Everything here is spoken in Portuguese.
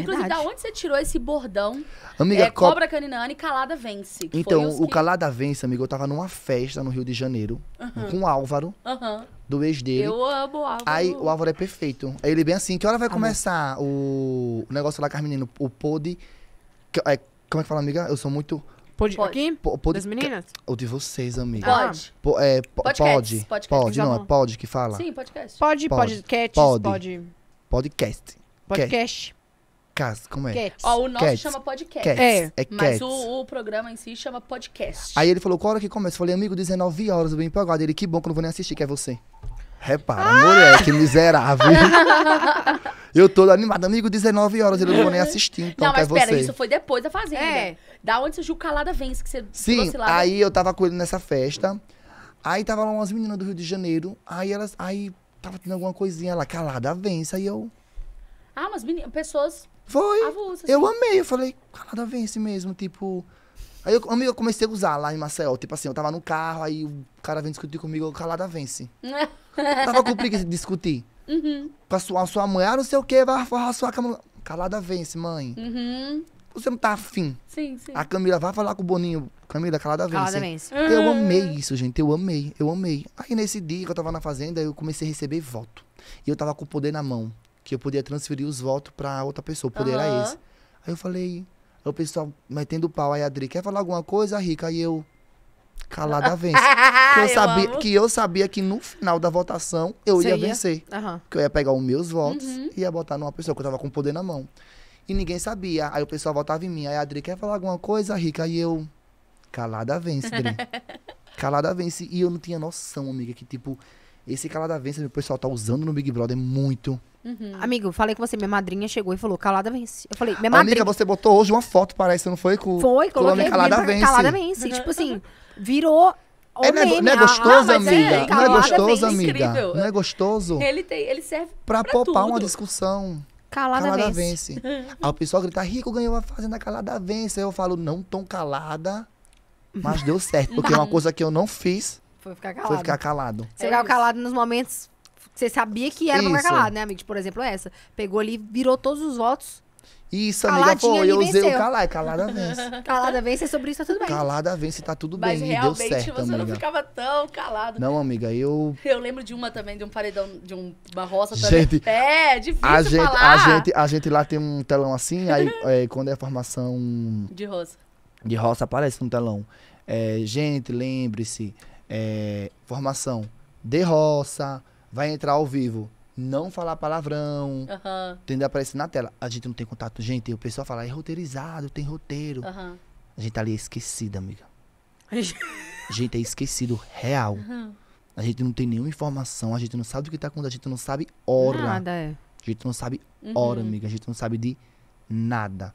Inclusive, da onde você tirou esse bordão? Amiga, é, co... cobra caninana e calada vence. Então, o que... calada vence, amigo, eu tava numa festa no Rio de Janeiro uhum. com o Álvaro. Uhum. Do ex dele. Eu amo o Álvaro. Aí o Álvaro é perfeito. Aí ele bem assim, que hora vai Amor. começar o... o negócio lá com as meninas? O pod. É, como é que fala, amiga? Eu sou muito. Pode, pode. aqui? pode, das meninas? Ou de vocês, amiga. Pode. Ah, P é, podcast. Pode. Pode, não, é pode que fala? Sim, podcast. Pode, podcast. Pode. Podcast. Podcast. Podcast, como é? o nosso Cats. chama podcast. É. é. Mas o, o, programa em si chama podcast. Aí ele falou, qual hora que começa? Eu falei, amigo, 19 horas, eu vim empolgado. Ele, que bom que eu não vou nem assistir, que é você. Repara, ah! moleque, miserável. eu tô animado, amigo, 19 horas, ele não vou nem assistir, então não, é mas é pera, isso foi depois da Fazenda. É. Da onde surgiu Calada Vence, que você Sim, lá, né? aí eu tava com ele nessa festa. Aí tava lá umas meninas do Rio de Janeiro. Aí elas, aí tava tendo alguma coisinha lá, Calada Vence, aí eu... Ah, mas meninas, pessoas foi. Avulso, assim. Eu amei. Eu falei, calada ah, nada mesmo, tipo. Aí eu, eu comecei a usar lá em Maceió. Tipo assim, eu tava no carro, aí o cara vem discutir comigo, eu calada vence. tava com preguiça de discutir. Uhum. Com a sua, a sua mãe, ah, não sei o que, vai forrar a sua cama. Calada vence, mãe. Uhum. Você não tá afim. Sim, sim. A Camila vai falar com o Boninho. Camila, calada vence. Calada vence. Uhum. Eu amei isso, gente. Eu amei, eu amei. Aí nesse dia que eu tava na fazenda, eu comecei a receber voto. E eu tava com o poder na mão que eu podia transferir os votos para outra pessoa. O poder uhum. era esse. Aí eu falei, aí o pessoal metendo pau, aí a Adri, quer falar alguma coisa, Rica? Aí eu, calada vence. que, eu sabia, eu que eu sabia que no final da votação eu ia, vencer. Uhum. Que eu ia pegar os meus votos uhum. e ia botar numa pessoa, que eu tava com o poder na mão. E ninguém sabia. Aí o pessoal votava em mim. Aí a Adri, quer falar alguma coisa, Rica? e eu, calada vence, Adri. calada vence. E eu não tinha noção, amiga, que tipo esse calada-vence o pessoal tá usando no Big Brother muito. Uhum. Amigo, falei com você, minha madrinha chegou e falou, calada vence. Eu falei, minha Amiga, madrinha... Amiga, você botou hoje uma foto, parece, não foi? Com, foi, coloquei. calada vence. Calada vence. tipo assim, virou é, não, é, não é ah, gostoso, ah, amiga? É, não é, é gostoso, é amiga? Incrível. Não é gostoso? Ele, tem, ele serve pra, pra poupar tudo. uma discussão. Calada, calada vence. vence. Aí o pessoal grita, Rico ganhou a fazenda calada vence. Aí eu falo, não tão calada, mas deu certo. Porque é uma uhum. coisa que eu não fiz foi ficar calado. Foi ficar calado. Você é ficava calado nos momentos que você sabia que era pra ficar calado, né, amigo? Tipo, por exemplo, essa. Pegou ali, virou todos os votos. Isso, amiga, pô, eu usei o venceu. calar, calada vence. Calada vence, é sobre isso, tá tudo bem. Calada vence, tá tudo Mas bem, e deu certo, você não ficava tão calado. Não, né? amiga, eu... Eu lembro de uma também, de um paredão, de um barroça também. Gente, é, difícil A gente, falar. a, gente, a gente lá tem um telão assim, aí é, quando é a formação De roça. de roça, aparece no telão. É, gente, lembre-se, é, formação de roça, vai entrar ao vivo, não falar palavrão, uhum. entendeu? Aparece na tela. A gente não tem contato, gente, o pessoal fala, é roteirizado, tem roteiro. Uhum. A gente tá ali é esquecida, amiga. a gente é esquecido, real. Uhum. A gente não tem nenhuma informação, a gente não sabe o que tá acontecendo, a gente não sabe hora. Nada, é. A gente não sabe uhum. hora, amiga, a gente não sabe de nada.